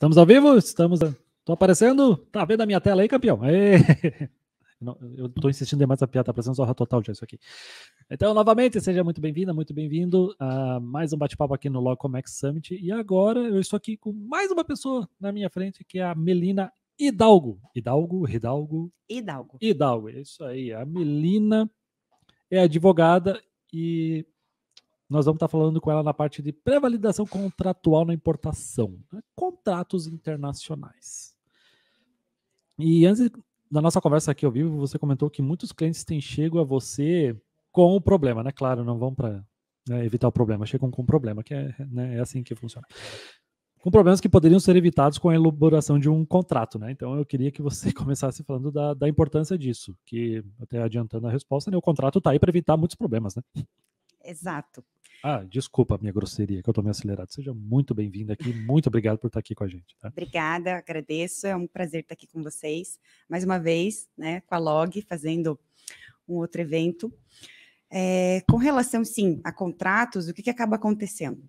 Estamos ao vivo? Estamos. tô aparecendo? Tá vendo a minha tela aí, campeão? Aê. Eu estou insistindo demais a piada, tá aparecendo zorra total já isso aqui. Então, novamente, seja muito bem-vinda, muito bem-vindo a mais um bate-papo aqui no Locomex Summit. E agora eu estou aqui com mais uma pessoa na minha frente, que é a Melina Hidalgo. Hidalgo, Hidalgo. Hidalgo. Hidalgo, é isso aí. A Melina é advogada e nós vamos estar tá falando com ela na parte de pré-validação contratual na importação, né? contratos internacionais. E antes da nossa conversa aqui ao vivo, você comentou que muitos clientes têm chego a você com o problema, né? Claro, não vão para né, evitar o problema, chegam com o problema, que é, né, é assim que funciona. Com problemas que poderiam ser evitados com a elaboração de um contrato, né? Então eu queria que você começasse falando da, da importância disso, que até adiantando a resposta, né, o contrato está aí para evitar muitos problemas, né? Exato. Ah, desculpa a minha grosseria, que eu estou meio acelerado. Seja muito bem-vindo aqui, muito obrigado por estar aqui com a gente. Tá? Obrigada, agradeço, é um prazer estar aqui com vocês, mais uma vez, né, com a Log, fazendo um outro evento. É, com relação, sim, a contratos, o que, que acaba acontecendo?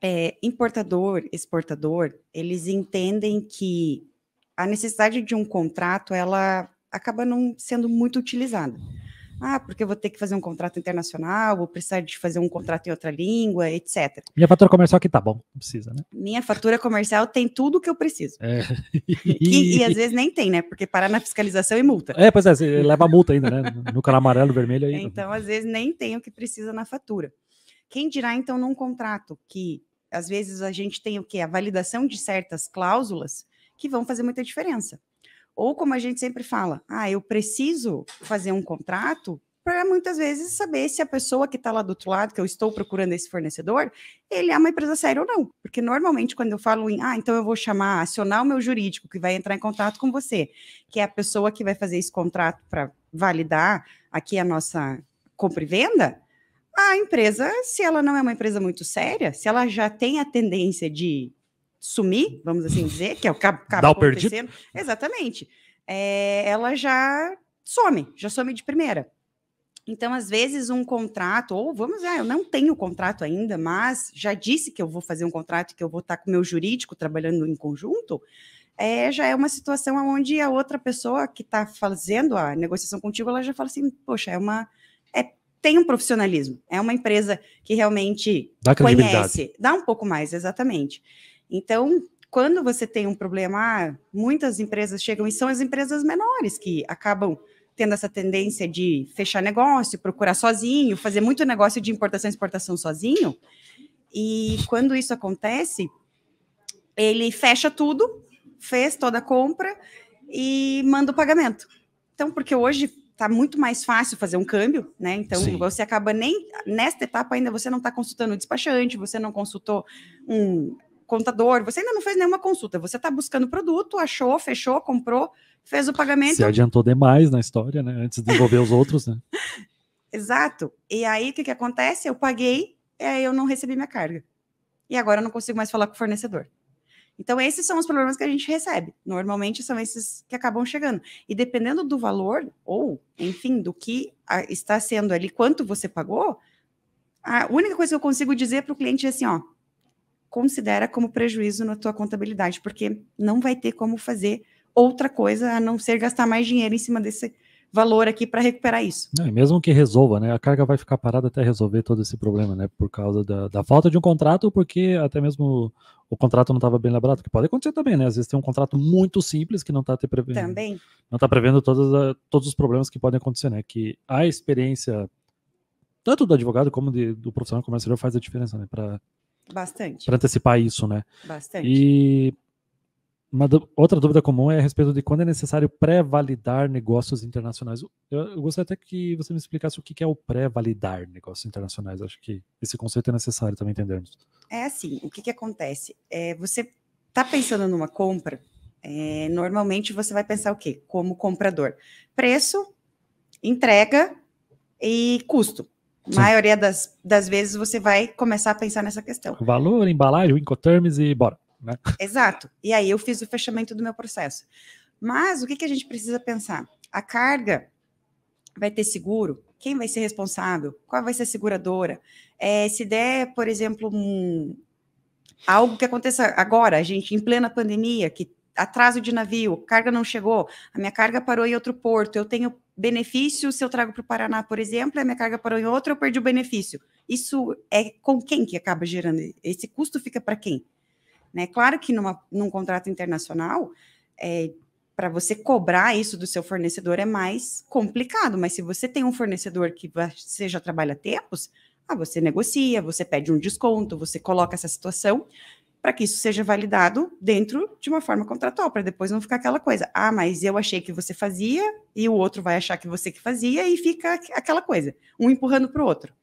É, importador, exportador, eles entendem que a necessidade de um contrato, ela acaba não sendo muito utilizada. Ah, porque eu vou ter que fazer um contrato internacional, vou precisar de fazer um contrato em outra língua, etc. Minha fatura comercial aqui tá bom, não precisa, né? Minha fatura comercial tem tudo o que eu preciso. É. E, e, às vezes nem tem, né? Porque parar na fiscalização e multa. É, pois é, você leva multa ainda, né? No canal amarelo, vermelho aí. Então, às vezes nem tem o que precisa na fatura. Quem dirá, então, num contrato que às vezes a gente tem o quê? A validação de certas cláusulas que vão fazer muita diferença. Ou como a gente sempre fala, ah, eu preciso fazer um contrato para muitas vezes saber se a pessoa que está lá do outro lado, que eu estou procurando esse fornecedor, ele é uma empresa séria ou não. Porque normalmente quando eu falo em, ah, então eu vou chamar, acionar o meu jurídico que vai entrar em contato com você, que é a pessoa que vai fazer esse contrato para validar aqui a nossa compra e venda, a empresa, se ela não é uma empresa muito séria, se ela já tem a tendência de sumir, vamos assim dizer, que é o que acaba acontecendo. Exatamente. É, ela já some, já some de primeira. Então, às vezes, um contrato, ou vamos, lá, ah, eu não tenho contrato ainda, mas já disse que eu vou fazer um contrato que eu vou estar com o meu jurídico trabalhando em conjunto, é, já é uma situação onde a outra pessoa que está fazendo a negociação contigo, ela já fala assim, poxa, é uma. É, tem um profissionalismo, é uma empresa que realmente dá conhece, dá um pouco mais, exatamente. Exatamente. Então, quando você tem um problema, ah, muitas empresas chegam e são as empresas menores que acabam tendo essa tendência de fechar negócio, procurar sozinho, fazer muito negócio de importação e exportação sozinho. E quando isso acontece, ele fecha tudo, fez toda a compra e manda o pagamento. Então, porque hoje está muito mais fácil fazer um câmbio, né? Então Sim. você acaba nem nesta etapa ainda você não está consultando o despachante, você não consultou um contador, você ainda não fez nenhuma consulta, você está buscando produto, achou, fechou, comprou, fez o pagamento. Se adiantou demais na história, né? Antes de envolver os outros, né? Exato. E aí o que, que acontece? Eu paguei, aí eu não recebi minha carga. E agora eu não consigo mais falar com o fornecedor. Então, esses são os problemas que a gente recebe. Normalmente são esses que acabam chegando. E dependendo do valor, ou, enfim, do que ah, está sendo ali, quanto você pagou, a única coisa que eu consigo dizer para o cliente é assim: ó, considera como prejuízo na tua contabilidade, porque não vai ter como fazer outra coisa a não ser gastar mais dinheiro em cima desse valor aqui para recuperar isso. É, mesmo que resolva, né? A carga vai ficar parada até resolver todo esse problema, né? Por causa da, da falta de um contrato, porque até mesmo o contrato não estava bem elaborado, que pode acontecer também, né? Às vezes tem um contrato muito simples que não está prevendo. Também. Não está prevendo todos os problemas que podem acontecer, né? Que a experiência, tanto do advogado como de, do profissional comercial, faz a diferença, né? Para Bastante. Para antecipar isso, né? Bastante. E uma outra dúvida comum é a respeito de quando é necessário pré-validar negócios internacionais. Eu, eu, gostaria até que você me explicasse o que, é o pré-validar negócios internacionais. Acho que esse conceito é necessário também entendermos. É assim, o que, que acontece? É, você está pensando numa compra, é, normalmente você vai pensar o quê? Como comprador. Preço, entrega e custo. Sim. maioria das, das vezes você vai começar a pensar nessa questão. Valor, embalagem, Incoterms e bora. Né? Exato. E aí eu fiz o fechamento do meu processo. Mas o que, que a gente precisa pensar? A carga vai ter seguro? Quem vai ser responsável? Qual vai ser a seguradora? É, se der, por exemplo, um, algo que aconteça agora, a gente, em plena pandemia, que atraso de navio, carga não chegou, a minha carga parou em outro porto, eu tenho benefício se eu trago para o Paraná, por exemplo, a minha carga parou em outro, eu perdi o benefício. Isso é com quem que acaba gerando? Esse custo fica para quem? Né? Claro que numa, num contrato internacional, é, para você cobrar isso do seu fornecedor é mais complicado, mas se você tem um fornecedor que você já trabalha tempos, ah, você negocia, você pede um desconto, você coloca essa situação para que isso seja validado dentro de uma forma contratual, para depois não ficar aquela coisa. Ah, mas eu achei que você fazia e o outro vai achar que você que fazia e fica aquela coisa, um empurrando para o outro.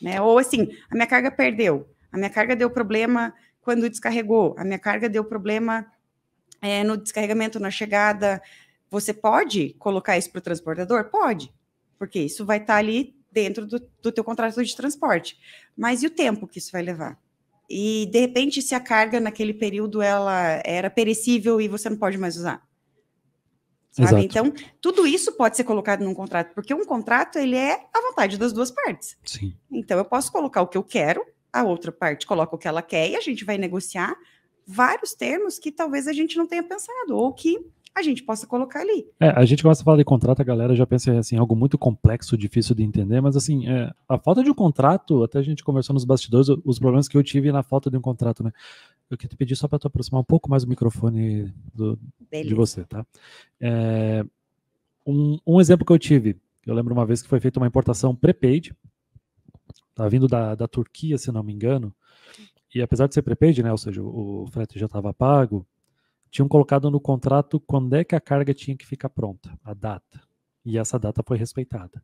Né? Ou assim, a minha carga perdeu, a minha carga deu problema quando descarregou, a minha carga deu problema é, no descarregamento, na chegada. Você pode colocar isso para o transportador? Pode, porque isso vai estar tá ali dentro do, do teu contrato de transporte. Mas e o tempo que isso vai levar? e de repente se a carga naquele período ela era perecível e você não pode mais usar. Então, tudo isso pode ser colocado num contrato, porque um contrato ele é à vontade das duas partes. Sim. Então, eu posso colocar o que eu quero, a outra parte coloca o que ela quer e a gente vai negociar vários termos que talvez a gente não tenha pensado ou que a gente possa colocar ali. É, a gente começa a falar de contrato, a galera já pensa assim, algo muito complexo, difícil de entender, mas assim, é, a falta de um contrato, até a gente conversou nos bastidores, os problemas que eu tive na falta de um contrato, né? Eu queria te pedir só para tu aproximar um pouco mais o microfone do, de você, tá? É, um, um exemplo que eu tive, eu lembro uma vez que foi feita uma importação prepaid, tá vindo da, da Turquia, se não me engano, e apesar de ser prepaid, né, ou seja, o, o frete já estava pago, tinham colocado no contrato quando é que a carga tinha que ficar pronta, a data. E essa data foi respeitada.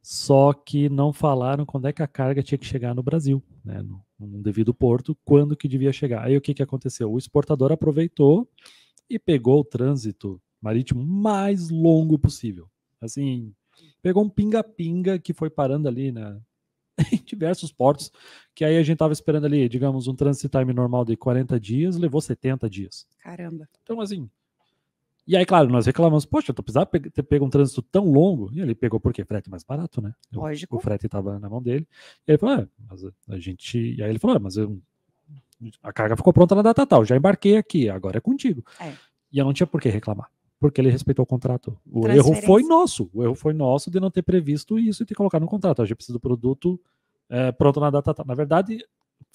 Só que não falaram quando é que a carga tinha que chegar no Brasil, né, no, no devido porto, quando que devia chegar. Aí o que, que aconteceu? O exportador aproveitou e pegou o trânsito marítimo mais longo possível. Assim, pegou um pinga-pinga que foi parando ali na, em diversos portos, que aí a gente estava esperando ali, digamos, um transit time normal de 40 dias, levou 70 dias. Caramba. Então, assim. E aí, claro, nós reclamamos, poxa, tu precisava ter pego um trânsito tão longo. E ele pegou porque frete mais barato, né? Lógico. O frete estava na mão dele. E ele falou, ah, mas a gente. E aí ele falou, ah, mas eu... a carga ficou pronta na data tal, já embarquei aqui, agora é contigo. É. E eu não tinha por que reclamar porque ele respeitou o contrato. O erro foi nosso. O erro foi nosso de não ter previsto isso e ter colocado no contrato. A gente precisa do produto é, pronto na data. Na verdade,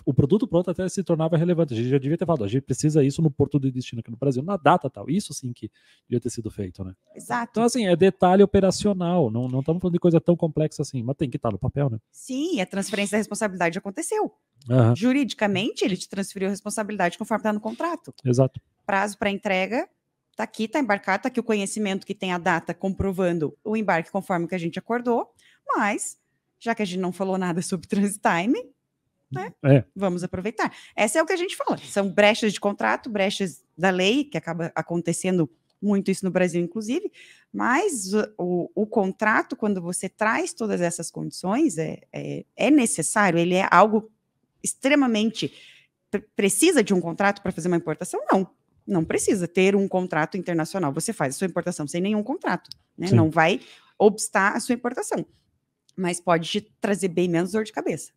o produto pronto até se tornava relevante. A gente já devia ter falado, a gente precisa isso no porto de destino aqui no Brasil, na data tal. Isso sim que devia ter sido feito, né? Exato. Então, assim, é detalhe operacional, não, não estamos falando de coisa tão complexa assim, mas tem que estar no papel, né? Sim, a transferência da responsabilidade aconteceu. Uhum. Juridicamente, ele te transferiu a responsabilidade conforme está no contrato. Exato. Prazo para entrega Está aqui, está embarcado, está aqui o conhecimento que tem a data comprovando o embarque conforme que a gente acordou, mas já que a gente não falou nada sobre transit time, né? É. Vamos aproveitar. Essa é o que a gente fala. São brechas de contrato, brechas da lei, que acaba acontecendo muito isso no Brasil, inclusive, mas o, o contrato, quando você traz todas essas condições, é, é, é necessário, ele é algo extremamente precisa de um contrato para fazer uma importação? Não não precisa ter um contrato internacional. Você faz a sua importação sem nenhum contrato, né? Não vai obstar a sua importação, mas pode te trazer bem menos dor de cabeça.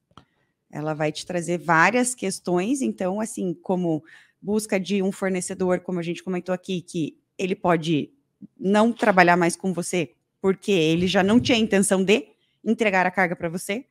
Ela vai te trazer várias questões, então, assim, como busca de um fornecedor, como a gente comentou aqui, que ele pode não trabalhar mais com você, porque ele já não tinha a intenção de entregar a carga para você.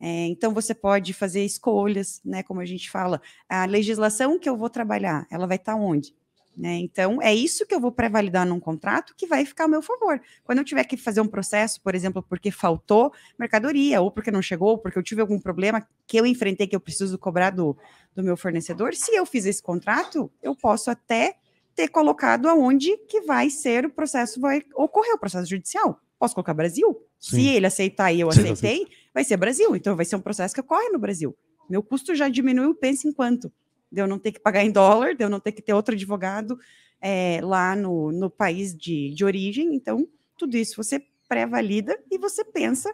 É, então você pode fazer escolhas, né? Como a gente fala, a legislação que eu vou trabalhar, ela vai estar tá onde? Né? Então, é isso que eu vou pré-validar num contrato que vai ficar a meu favor. Quando eu tiver que fazer um processo, por exemplo, porque faltou mercadoria, ou porque não chegou, ou porque eu tive algum problema que eu enfrentei, que eu preciso cobrar do, do meu fornecedor, se eu fiz esse contrato, eu posso até ter colocado aonde que vai ser o processo, vai ocorrer o processo judicial. Posso colocar Brasil? Sim. Se ele aceitar e eu aceitei, vai ser Brasil. Então, vai ser um processo que ocorre no Brasil. Meu custo já diminuiu, pensa em quanto de eu não ter que pagar em dólar, de eu não ter que ter outro advogado é, lá no, no país de, de origem. Então, tudo isso você pré-valida e você pensa,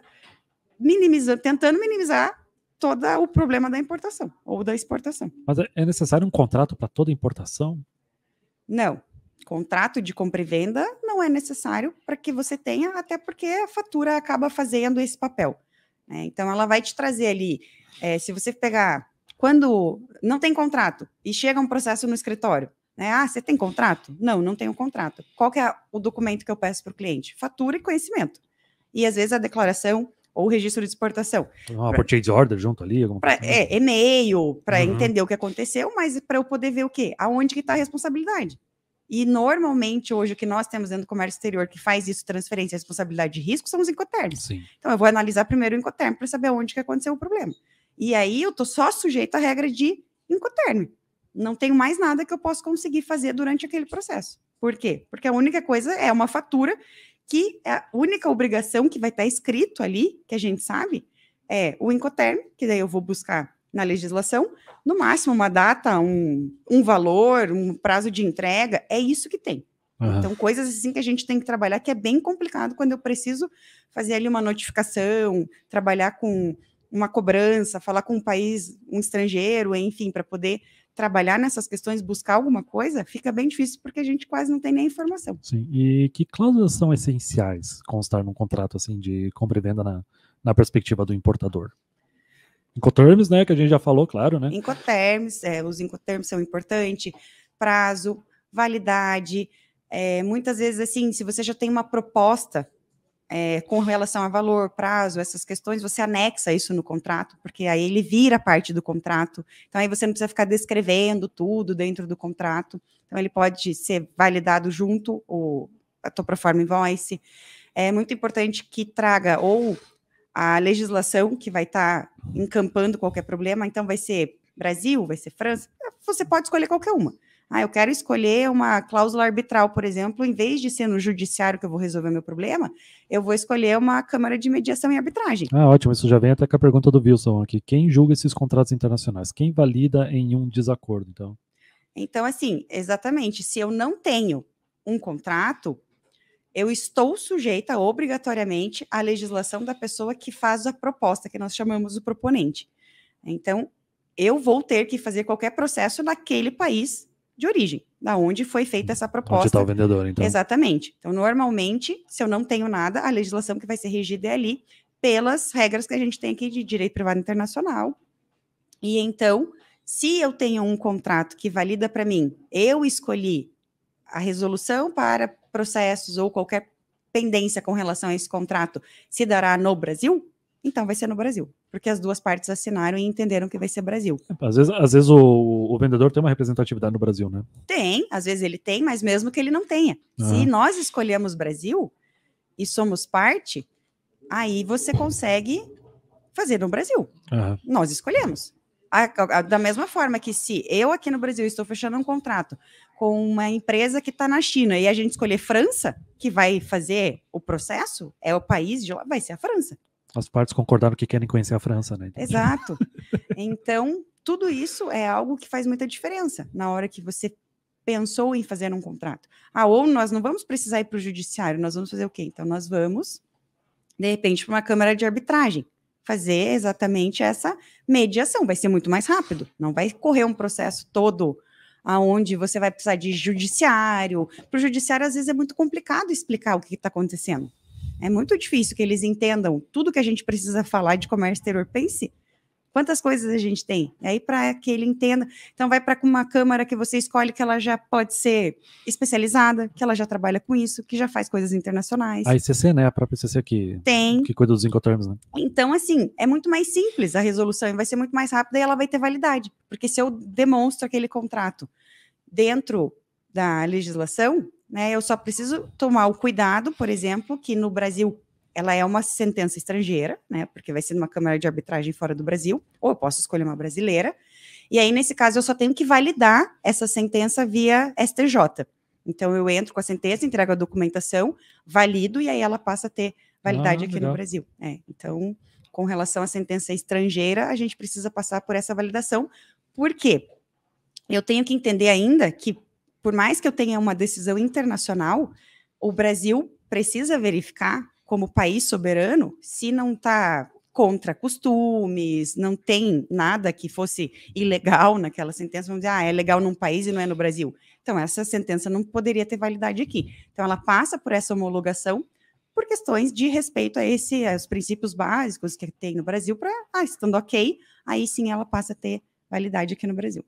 minimizando, tentando minimizar todo o problema da importação ou da exportação. Mas é necessário um contrato para toda importação? Não. Contrato de compra e venda não é necessário para que você tenha, até porque a fatura acaba fazendo esse papel. Né? Então, ela vai te trazer ali, é, se você pegar quando não tem contrato e chega um processo no escritório, né? Ah, você tem contrato? Não, não tenho contrato. Qual que é o documento que eu peço para o cliente? Fatura e conhecimento. E às vezes a declaração ou registro de exportação. Uma pra, purchase order junto ali? Pra, assim? é, e-mail, para uhum. entender o que aconteceu, mas para eu poder ver o quê? Aonde que está a responsabilidade. E normalmente hoje o que nós temos dentro do comércio exterior que faz isso, transferência, responsabilidade de risco, são os incoterms. Sim. Então eu vou analisar primeiro o incoterm para saber onde que aconteceu o problema. E aí eu tô só sujeito à regra de incoterm. Não tenho mais nada que eu possa conseguir fazer durante aquele processo. Por quê? Porque a única coisa é uma fatura que é a única obrigação que vai estar tá escrito ali, que a gente sabe, é o incoterm, que daí eu vou buscar na legislação, no máximo uma data, um, um valor, um prazo de entrega, é isso que tem. Uhum. Então, coisas assim que a gente tem que trabalhar, que é bem complicado quando eu preciso fazer ali uma notificação, trabalhar com uma cobrança, falar com um país, um estrangeiro, enfim, para poder trabalhar nessas questões, buscar alguma coisa, fica bem difícil porque a gente quase não tem nem informação. Sim, e que cláusulas são essenciais constar num contrato assim de compra e venda na, na perspectiva do importador? Incoterms, né, que a gente já falou, claro, né? Incoterms, é, os incoterms são importantes, prazo, validade, é, muitas vezes assim, se você já tem uma proposta é, com relação a valor, prazo, essas questões, você anexa isso no contrato, porque aí ele vira parte do contrato. Então, aí você não precisa ficar descrevendo tudo dentro do contrato. Então, ele pode ser validado junto ou a tua proforma invoice. É muito importante que traga ou a legislação que vai estar tá encampando qualquer problema, então vai ser Brasil, vai ser França, você pode escolher qualquer uma. Ah, eu quero escolher uma cláusula arbitral, por exemplo, em vez de ser no judiciário que eu vou resolver meu problema, eu vou escolher uma Câmara de Mediação e Arbitragem. Ah, ótimo, isso já vem até com a pergunta do Wilson aqui. Quem julga esses contratos internacionais? Quem valida em um desacordo, então? Então, assim, exatamente, se eu não tenho um contrato, eu estou sujeita obrigatoriamente à legislação da pessoa que faz a proposta, que nós chamamos o proponente. Então, eu vou ter que fazer qualquer processo naquele país de origem, da onde foi feita hum, essa tá proposta. Onde está o vendedor, então. Exatamente. Então, normalmente, se eu não tenho nada, a legislação que vai ser regida é ali, pelas regras que a gente tem aqui de direito privado internacional. E então, se eu tenho um contrato que valida para mim, eu escolhi a resolução para processos ou qualquer pendência com relação a esse contrato se dará no Brasil, então vai ser no Brasil porque as duas partes assinaram e entenderam que vai ser Brasil. É, às vezes, às vezes o, o vendedor tem uma representatividade no Brasil, né? Tem, às vezes ele tem, mas mesmo que ele não tenha. Ah. Se nós escolhemos Brasil e somos parte, aí você consegue fazer no Brasil. Ah. Nós escolhemos. A, a, da mesma forma que se eu aqui no Brasil estou fechando um contrato com uma empresa que está na China e a gente escolher França, que vai fazer o processo, é o país de lá, vai ser a França as partes concordaram que querem conhecer a França, né? Exato. Então, tudo isso é algo que faz muita diferença na hora que você pensou em fazer um contrato. Ah, ou nós não vamos precisar ir para o judiciário, nós vamos fazer o quê? Então, nós vamos, de repente, para uma câmara de arbitragem, fazer exatamente essa mediação. Vai ser muito mais rápido, não vai correr um processo todo aonde você vai precisar de judiciário. Para o judiciário, às vezes, é muito complicado explicar o que está acontecendo. É muito difícil que eles entendam tudo que a gente precisa falar de comércio exterior. Pense quantas coisas a gente tem. E aí, para que ele entenda, então vai para uma câmara que você escolhe que ela já pode ser especializada, que ela já trabalha com isso, que já faz coisas internacionais. A ICC, né? A própria ICC que, tem. que cuida dos incoterms, né? Então, assim, é muito mais simples a resolução e vai ser muito mais rápida e ela vai ter validade. Porque se eu demonstro aquele contrato dentro da legislação, né? Eu só preciso tomar o cuidado, por exemplo, que no Brasil ela é uma sentença estrangeira, né? Porque vai ser numa câmara de arbitragem fora do Brasil, ou eu posso escolher uma brasileira. E aí, nesse caso, eu só tenho que validar essa sentença via STJ. Então, eu entro com a sentença, entrego a documentação, valido, e aí ela passa a ter validade ah, aqui legal. no Brasil. É, então, com relação à sentença estrangeira, a gente precisa passar por essa validação. Por quê? Eu tenho que entender ainda que por mais que eu tenha uma decisão internacional, o Brasil precisa verificar, como país soberano, se não está contra costumes, não tem nada que fosse ilegal naquela sentença, vamos dizer, ah, é legal num país e não é no Brasil. Então, essa sentença não poderia ter validade aqui. Então, ela passa por essa homologação por questões de respeito a esse, aos princípios básicos que tem no Brasil, para, ah, estando ok, aí sim ela passa a ter validade aqui no Brasil.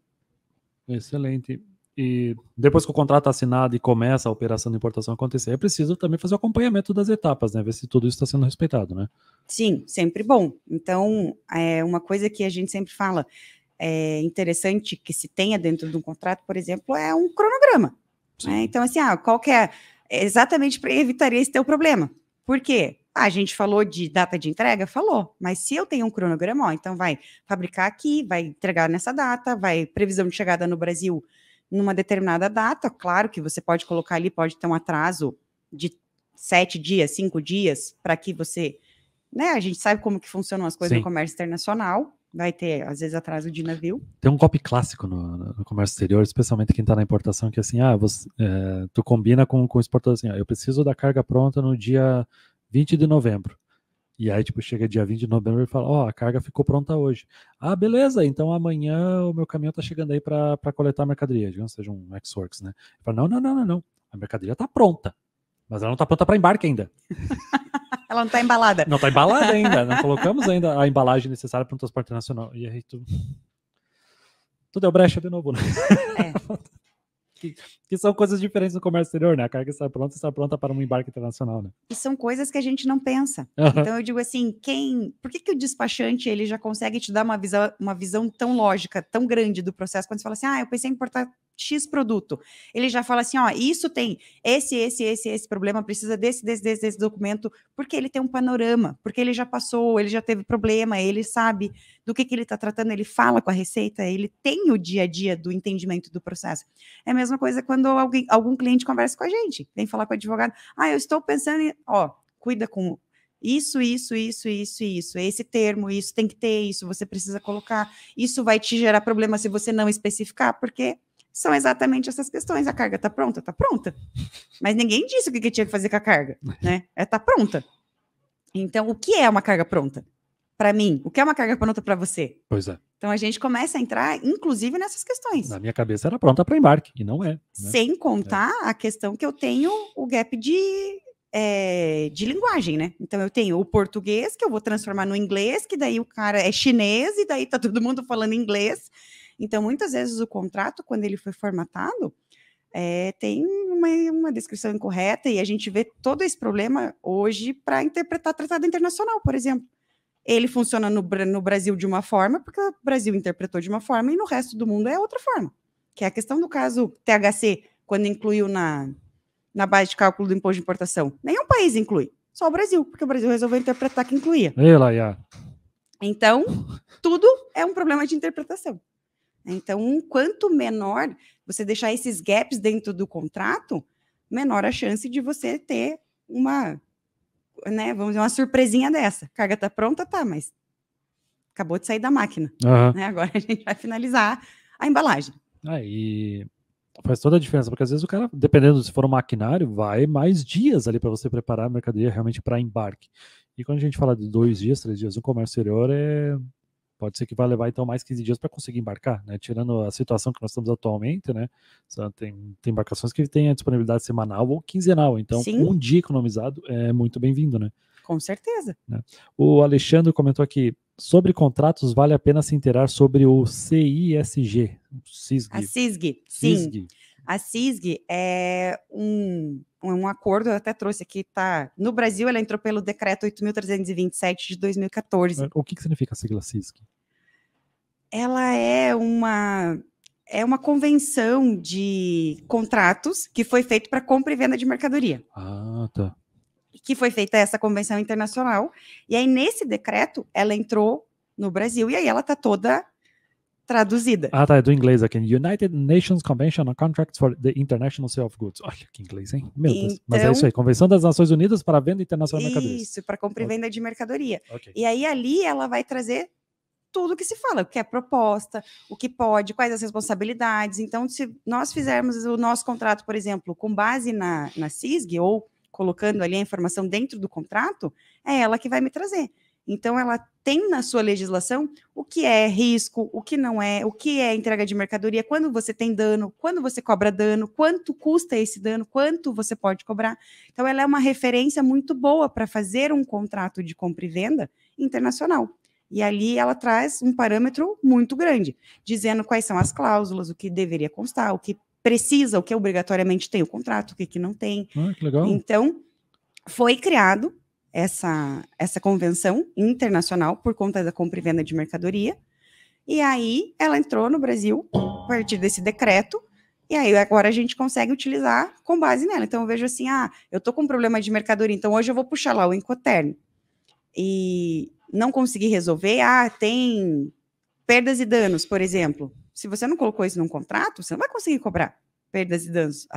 Excelente e depois que o contrato é assinado e começa a operação de importação acontecer, é preciso também fazer o acompanhamento das etapas, né? Ver se tudo isso está sendo respeitado, né? Sim, sempre bom. Então, é uma coisa que a gente sempre fala é interessante que se tenha dentro de um contrato, por exemplo, é um cronograma. Né? Então, assim, ah, qual que é exatamente para evitar esse teu problema? Por quê? Ah, a gente falou de data de entrega? Falou. Mas se eu tenho um cronograma, ó, então vai fabricar aqui, vai entregar nessa data, vai previsão de chegada no Brasil numa determinada data. Claro que você pode colocar ali, pode ter um atraso de sete dias, cinco dias, para que você. Né, a gente sabe como que funcionam as coisas Sim. no comércio internacional. Vai ter, às vezes, atraso de navio. Tem um golpe clássico no, no comércio exterior, especialmente quem está na importação, que é assim, ah, você, é, eh, tu combina com, com o exportador assim, eu preciso da carga pronta no dia 20 de novembro. E aí, tipo, chega dia 20 de novembro e fala: Ó, oh, a carga ficou pronta hoje. Ah, beleza, então amanhã o meu caminhão tá chegando aí para coletar a mercadoria, digamos, seja um X-Works, né? fala: não, não, não, não, não. A mercadoria tá pronta, mas ela não tá pronta para embarque ainda. ela não tá embalada. Não tá embalada ainda, não colocamos ainda a embalagem necessária para um transporte nacional. E aí, tu. Tu deu é brecha de novo, né? É. que, que são coisas diferentes no comércio exterior, né? A carga está pronta, está pronta para um embarque internacional, né? E são coisas que a gente não pensa. Então eu digo assim, quem, por que, que o despachante ele já consegue te dar uma visão, uma visão tão lógica, tão grande do processo quando você fala assim, ah, eu pensei em importar X produto. Ele já fala assim, ó, isso tem esse, esse, esse, esse problema, precisa desse, desse, desse, desse documento, porque ele tem um panorama, porque ele já passou, ele já teve problema, ele sabe do que, que ele está tratando, ele fala com a receita, ele tem o dia a dia do entendimento do processo. É a mesma coisa quando alguém, algum cliente conversa com a gente, vem falar com o advogado, ah, eu estou pensando em, ó, cuida com isso, isso, isso, isso, isso. Esse termo, isso tem que ter, isso você precisa colocar. Isso vai te gerar problema se você não especificar, porque são exatamente essas questões. A carga está pronta? Está pronta. Mas ninguém disse o que, que tinha que fazer com a carga, né? É, tá pronta. Então, o que é uma carga pronta? Para mim, o que é uma carga pronta para você? Pois é. Então a gente começa a entrar, inclusive, nessas questões. Na minha cabeça era pronta para embarque, e não é. Né? Sem contar é. a questão que eu tenho o gap de, é, de linguagem, né? Então eu tenho o português, que eu vou transformar no inglês, que daí o cara é chinês, e daí tá todo mundo falando inglês. Então, muitas vezes o contrato, quando ele foi formatado, é, tem uma, uma, descrição incorreta e a gente vê todo esse problema hoje para interpretar tratado internacional, por exemplo. Ele funciona no, no, Brasil de uma forma, porque o Brasil interpretou de uma forma, e no resto do mundo é outra forma. Que é a questão do caso THC, quando incluiu na, na base de cálculo do imposto de importação. Nenhum país inclui, só o Brasil, porque o Brasil resolveu interpretar que incluía. Então, tudo é um problema de interpretação. Então, quanto menor você deixar esses gaps dentro do contrato, menor a chance de você ter uma, né, vamos dizer, uma surpresinha dessa. Carga está pronta, tá, mas acabou de sair da máquina. Uhum. Né? Agora a gente vai finalizar a embalagem. Aí é, faz toda a diferença, porque às vezes o cara, dependendo se for um maquinário, vai mais dias ali para você preparar a mercadoria realmente para embarque. E quando a gente fala de dois dias, três dias o comércio exterior, é pode ser que vá levar então mais 15 dias para conseguir embarcar, né? Tirando a situação que nós estamos atualmente, né? Tem, tem embarcações que têm a disponibilidade semanal ou quinzenal, então Sim. um dia economizado é muito bem-vindo, né? Com certeza. Né? O Alexandre comentou aqui sobre contratos vale a pena se inteirar sobre o CISG, o CISG. A CISG, sim. CISG. A CISG é um, um acordo, eu até trouxe aqui, tá? No Brasil, ela entrou pelo decreto 8.327 de 2014. O que, que significa a sigla CISG? Ela é uma é uma convenção de contratos que foi feito para compra e venda de mercadoria. Ah, tá. Que foi feita essa convenção internacional. E aí, nesse decreto, ela entrou no Brasil e aí ela está toda traduzida. Ah, tá, é do inglês aqui. United Nations Convention on Contracts for the International Sale of Goods. Olha que inglês, hein? Meu então, Deus. Mas é isso então aí, Convenção das Nações Unidas para a Venda Internacional de Mercadorias. Isso, para compra e venda de mercadoria. Okay. E aí ali ela vai trazer tudo que se fala, o que é proposta, o que pode, quais as responsabilidades. Então, se nós fizermos o nosso contrato, por exemplo, com base na, na CISG ou colocando ali a informação dentro do contrato, é ela que vai me trazer. Então, ela tem na sua legislação o que é risco, o que não é, o que é entrega de mercadoria, quando você tem dano, quando você cobra dano, quanto custa esse dano, quanto você pode cobrar. Então, ela é uma referência muito boa para fazer um contrato de compra e venda internacional. E ali ela traz um parâmetro muito grande, dizendo quais são as cláusulas, o que deveria constar, o que precisa, o que obrigatoriamente tem o contrato, o que, que não tem. Ah, que legal. Então, foi criado essa, essa convenção internacional por conta da compra e venda de mercadoria. E aí ela entrou no Brasil a partir desse decreto. E aí agora a gente consegue utilizar com base nela. Então eu vejo assim, ah, eu tô com um problema de mercadoria, então hoje eu vou puxar lá o Incoterm. E não consegui resolver, ah, tem perdas e danos, por exemplo. Se você não colocou isso num contrato, você não vai conseguir cobrar perdas e danos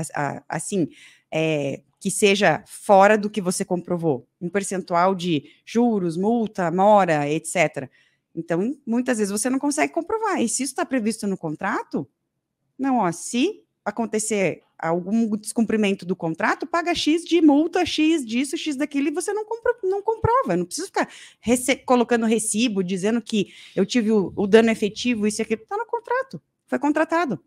assim. É, que seja fora do que você comprovou, um percentual de juros, multa, mora, etc. Então, muitas vezes você não consegue comprovar. E se isso está previsto no contrato, não, ó, se acontecer algum descumprimento do contrato, paga X de multa, X disso, X daquilo, e você não, compro, não comprova. Não precisa ficar rece colocando recibo, dizendo que eu tive o, o dano efetivo, isso e aquilo. Está no contrato, foi contratado.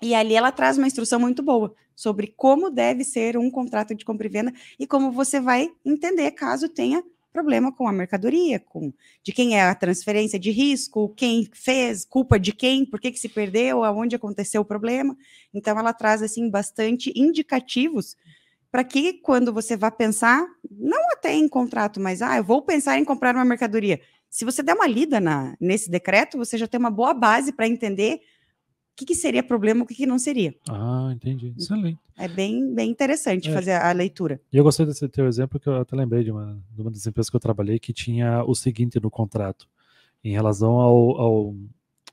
E ali ela traz uma instrução muito boa sobre como deve ser um contrato de compra e venda e como você vai entender caso tenha problema com a mercadoria, com de quem é a transferência de risco, quem fez, culpa de quem, por que, que se perdeu, aonde aconteceu o problema. Então ela traz assim bastante indicativos para que quando você vá pensar, não até em contrato, mas ah, eu vou pensar em comprar uma mercadoria. Se você der uma lida na, nesse decreto, você já tem uma boa base para entender que, que seria problema o que, que, não seria. Ah, entendi. Excelente. É bem, bem interessante é. fazer a, leitura. E eu gostei desse teu exemplo, que eu até lembrei de uma, de uma das empresas que eu trabalhei que tinha o seguinte no contrato, em relação ao, ao,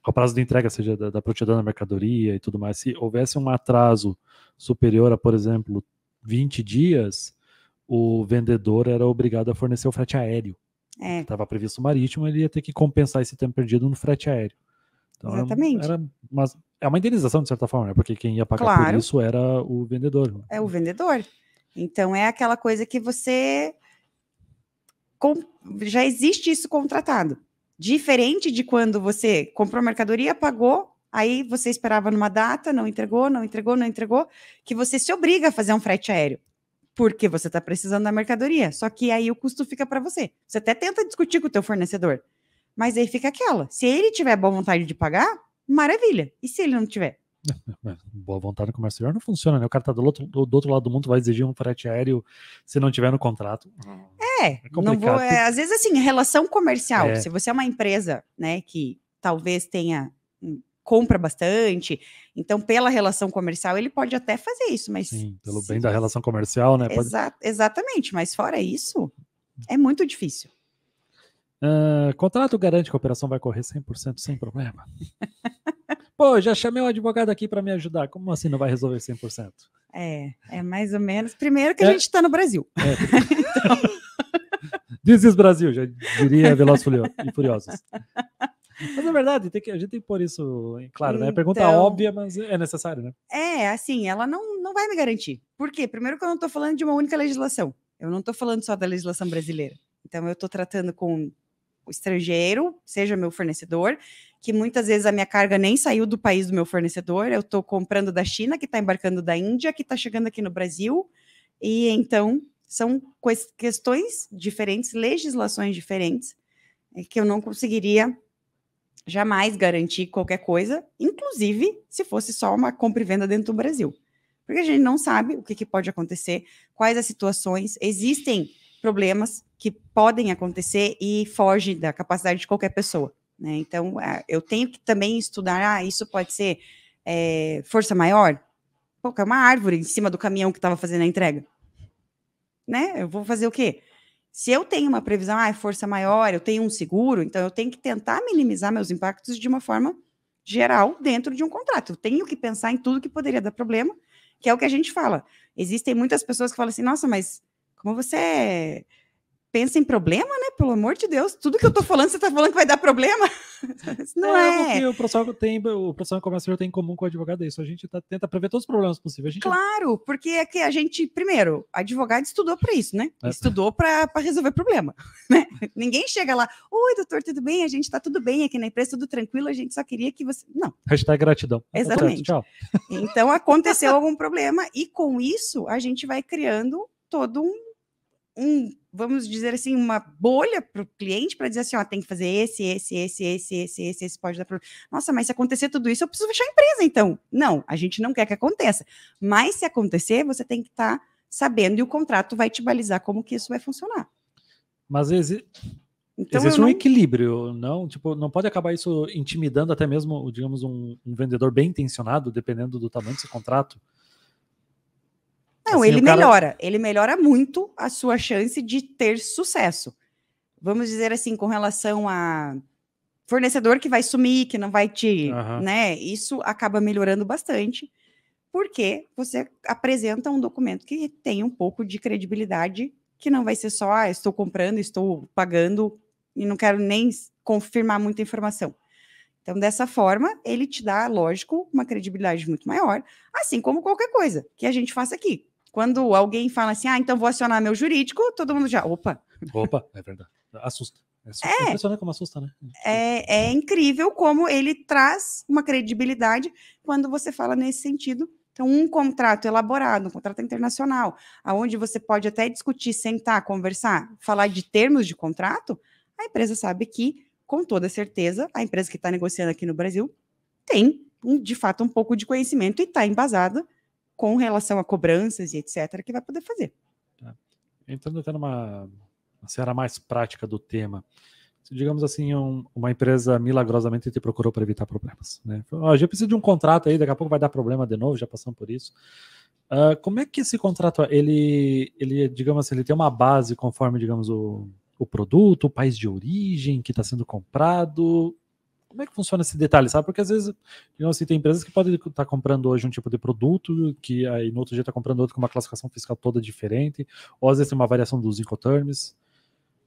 ao prazo de entrega, seja da, da prontidão da mercadoria e tudo mais. Se houvesse um atraso superior a, por exemplo, 20 dias, o vendedor era obrigado a fornecer o frete aéreo. Estava é. previsto marítimo, ele ia ter que compensar esse tempo perdido no frete aéreo. Então, Exatamente. Era, era umas é uma indenização, de certa forma, né? Porque quem ia pagar claro. por isso era o vendedor. Né? É o vendedor. Então é aquela coisa que você já existe isso contratado. Diferente de quando você comprou a mercadoria, pagou, aí você esperava numa data, não entregou, não entregou, não entregou, que você se obriga a fazer um frete aéreo. Porque você está precisando da mercadoria. Só que aí o custo fica para você. Você até tenta discutir com o teu fornecedor. Mas aí fica aquela. Se ele tiver boa vontade de pagar, maravilha. E se ele não tiver? Boa vontade no comércio exterior não funciona, né? O cara tá do outro, do outro lado do mundo, vai exigir um frete aéreo se não tiver no contrato. É, é não vou, é, é, às vezes assim, relação comercial, é. se você é uma empresa, né, que talvez tenha hum, compra bastante, então pela relação comercial ele pode até fazer isso, mas Sim, pelo bem da relação comercial, né? Exa pode... Exatamente, mas fora isso, é muito difícil. Uh, contrato garante que a operação vai correr 100% sem problema. Pô, já chamei um advogado aqui para me ajudar. Como assim não vai resolver 100%? É, é mais ou menos. Primeiro que é. a gente está no Brasil. É. então... Diz Brasil, já diria Velozes e Furiosos. Mas é verdade, tem que, a gente tem que pôr isso claro, né? então, né? Pergunta óbvia, mas é necessário, né? É, assim, ela não, não vai me garantir. Por quê? Primeiro que eu não estou falando de uma única legislação. Eu não estou falando só da legislação brasileira. Então, eu estou tratando com estrangeiro, seja meu fornecedor, que muitas vezes a minha carga nem saiu do país do meu fornecedor, eu estou comprando da China, que está embarcando da Índia, que está chegando aqui no Brasil, e então são questões diferentes, legislações diferentes, que eu não conseguiria jamais garantir qualquer coisa, inclusive se fosse só uma compra e venda dentro do Brasil. Porque a gente não sabe o que, que pode acontecer, quais as situações, existem problemas que podem acontecer e fogem da capacidade de qualquer pessoa. Né? Então, eu tenho que também estudar, ah, isso pode ser é, força maior? Pô, é uma árvore em cima do caminhão que estava fazendo a entrega. Né? Eu vou fazer o quê? Se eu tenho uma previsão, ah, é força maior, eu tenho um seguro, então eu tenho que tentar minimizar meus impactos de uma forma geral dentro de um contrato. Eu tenho que pensar em tudo que poderia dar problema, que é o que a gente fala. Existem muitas pessoas que falam assim, nossa, mas como você é pensa em problema, né? Pelo amor de Deus, tudo que eu tô falando, você tá falando que vai dar problema? não é, é. porque o profissional tem, o profissional comercial tem em comum com o advogado é isso. A gente tá, tenta prever todos os problemas possíveis. Gente... Claro, porque é que a gente, primeiro, advogado estudou para isso, né? É. Estudou para resolver problema, né? Ninguém chega lá, oi, doutor, tudo bem? A gente tá tudo bem aqui na empresa, tudo tranquilo, a gente só queria que você... Não. Hashtag gratidão. Tá Exatamente. tchau. Então, aconteceu algum problema e com isso a gente vai criando todo um, um vamos dizer assim, uma bolha para o cliente para dizer assim, ó, tem que fazer esse, esse, esse, esse, esse, esse, esse pode dar problema. Nossa, mas se acontecer tudo isso, eu preciso fechar a empresa, então. Não, a gente não quer que aconteça. Mas se acontecer, você tem que estar tá sabendo e o contrato vai te balizar como que isso vai funcionar. Mas exi então, existe não... um equilíbrio, não? Tipo, não pode acabar isso intimidando até mesmo, digamos, um, um vendedor bem intencionado, dependendo do tamanho desse contrato. Não, assim, ele cara... melhora. Ele melhora muito a sua chance de ter sucesso. Vamos dizer assim, com relação a fornecedor que vai sumir, que não vai te, uhum. né? Isso acaba melhorando bastante, porque você apresenta um documento que tem um pouco de credibilidade, que não vai ser só, ah, estou comprando, estou pagando e não quero nem confirmar muita informação. Então, dessa forma, ele te dá, lógico, uma credibilidade muito maior, assim como qualquer coisa que a gente faça aqui. Quando alguém fala assim, ah, então vou acionar meu jurídico, todo mundo já, opa. Opa, é verdade. Assusta. É, é, é impressionante como assusta, né? É, é incrível como ele traz uma credibilidade quando você fala nesse sentido. Então, um contrato elaborado, um contrato internacional, aonde você pode até discutir, sentar, conversar, falar de termos de contrato, a empresa sabe que, com toda certeza, a empresa que está negociando aqui no Brasil tem, um, de fato, um pouco de conhecimento e está embasada com relação a cobranças e etc., que vai poder fazer. Tá. Entrando até numa seara mais prática do tema, se, digamos assim, um, uma empresa milagrosamente te procurou para evitar problemas. Né? Falou, já precisa de um contrato aí, daqui a pouco vai dar problema de novo, já passamos por isso. Uh, como é que esse contrato, ele, ele, digamos assim, ele tem uma base conforme, digamos, o, o produto, o país de origem que está sendo comprado? como é que funciona esse detalhe, sabe? Porque às vezes, digamos assim, tem empresas que podem estar tá comprando hoje um tipo de produto, que aí no outro dia está comprando outro com uma classificação fiscal toda diferente, ou às vezes tem uma variação dos incoterms.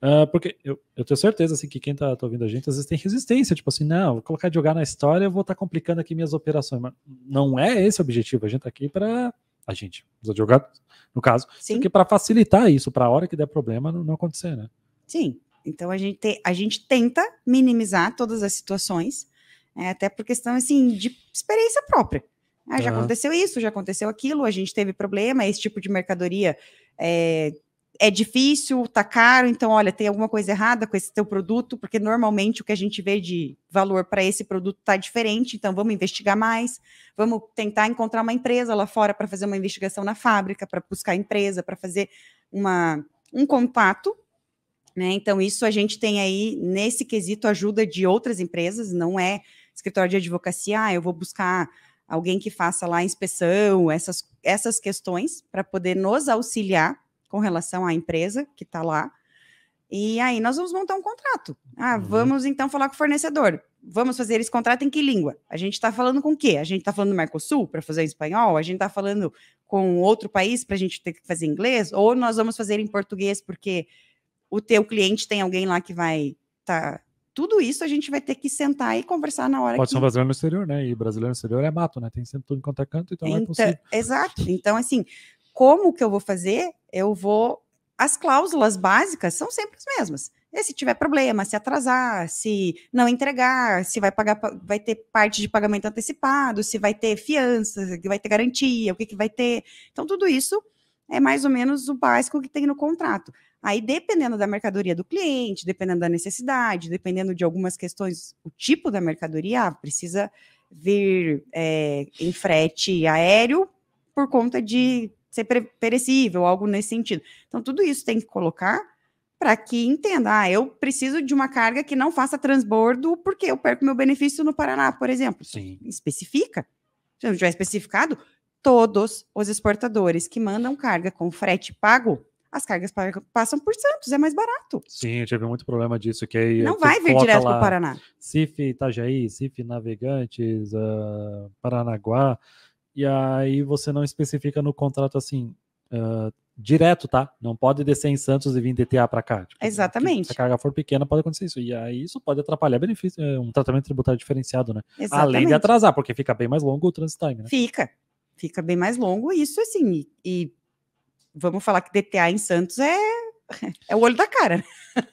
Uh, ah, porque eu, eu, tenho certeza assim, que quem está tá ouvindo a gente às vezes tem resistência, tipo assim, não, vou colocar de jogar na história, eu vou estar tá complicando aqui minhas operações. Mas não é esse o objetivo, a gente está aqui para. A gente, os advogados, no caso, Sim. para facilitar isso, para a hora que der problema não, não acontecer, né? Sim, então a gente, te, a gente tenta minimizar todas as situações, né, até por questão assim de experiência própria. Ah, já uhum. aconteceu isso, já aconteceu aquilo, a gente teve problema, esse tipo de mercadoria é, é difícil, tá caro, então olha, tem alguma coisa errada com esse teu produto, porque normalmente o que a gente vê de valor para esse produto tá diferente, então vamos investigar mais, vamos tentar encontrar uma empresa lá fora para fazer uma investigação na fábrica, para buscar a empresa, para fazer uma, um contato né? Então, isso a gente tem aí, nesse quesito, ajuda de outras empresas, não é escritório de advocacia, ah, eu vou buscar alguém que faça lá inspeção, essas, essas questões, para poder nos auxiliar com relação à empresa que está lá. E aí nós vamos montar um contrato. Ah, uhum. vamos então falar com o fornecedor. Vamos fazer esse contrato em que língua? A gente está falando com o quê? A gente está falando do Mercosul para fazer em espanhol? A gente está falando com outro país para a gente ter que fazer em inglês? Ou nós vamos fazer em português porque o teu cliente tem alguém lá que vai tá tudo isso a gente vai ter que sentar e conversar na hora Pode que... ser um brasileiro no exterior, né? E brasileiro no exterior é mato, né? Tem sempre tudo em quanto é canto, então, é então é possível. Exato. Então, assim, como que eu vou fazer? Eu vou... As cláusulas básicas são sempre as mesmas. E é, se tiver problema, se atrasar, se não entregar, se vai pagar, vai ter parte de pagamento antecipado, se vai ter fiança, se vai ter garantia, o que, que vai ter. Então, tudo isso é mais ou menos o básico que tem no contrato. Aí, dependendo da mercadoria do cliente, dependendo da necessidade, dependendo de algumas questões, o tipo da mercadoria, ah, precisa vir é, em frete aéreo por conta de ser perecível, algo nesse sentido. Então, tudo isso tem que colocar para que entenda, ah, eu preciso de uma carga que não faça transbordo porque eu perco meu benefício no Paraná, por exemplo. Sim. Especifica. Se não tiver especificado, todos os exportadores que mandam carga com frete pago as cargas passam por Santos, é mais barato. Sim, eu tive muito problema disso, que aí não vai vir direto para o Paraná. Cif Itajaí, Cif Navegantes, uh, Paranaguá, e aí você não especifica no contrato assim, uh, direto, tá? Não pode descer em Santos e vir DTA para cá. Tipo, Exatamente. Se a carga for pequena, pode acontecer isso. E aí isso pode atrapalhar benefício, eh, um tratamento tributário diferenciado, né? Exatamente. Além de atrasar, porque fica bem mais longo o transit time, né? Fica. Fica bem mais longo, isso assim, e, e vamos falar que DTA em Santos é é o olho da cara. Né?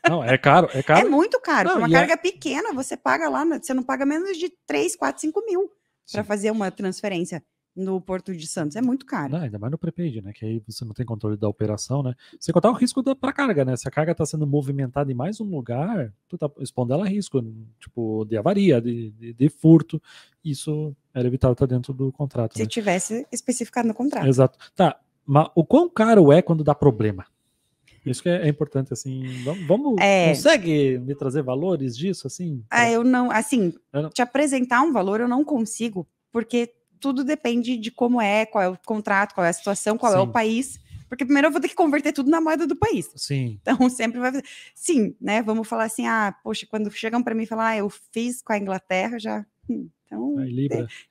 Não, é caro, é caro. É muito caro. Não, uma é carga é... pequena, você paga lá, né, você não paga menos de 3, 4, 5 mil para fazer uma transferência no Porto de Santos. É muito caro. Não, ainda mais no prepaid, né? Que aí você não tem controle da operação, né? Você contar o risco da, pra carga, né? Se a carga está sendo movimentada em mais um lugar, tu tá expondo ela a risco, tipo, de avaria, de, de, de furto. Isso era evitado estar tá dentro do contrato. Se né? tivesse especificado no contrato. Exato. Tá, mas o quão caro é quando dá problema? Isso que é, é importante, assim, vamos, vamos é... consegue me trazer valores disso, assim? Ah, é. eu não, assim, eu não... te apresentar um valor eu não consigo, porque tudo depende de como é, qual é o contrato, qual é a situação, qual Sim. é o país, porque primeiro eu vou ter que converter tudo na moeda do país. Sim. Então sempre vai, sim, né, vamos falar assim, ah, poxa, quando chegam para mim falar, ah, eu fiz com a Inglaterra, já... Hum então, Vai,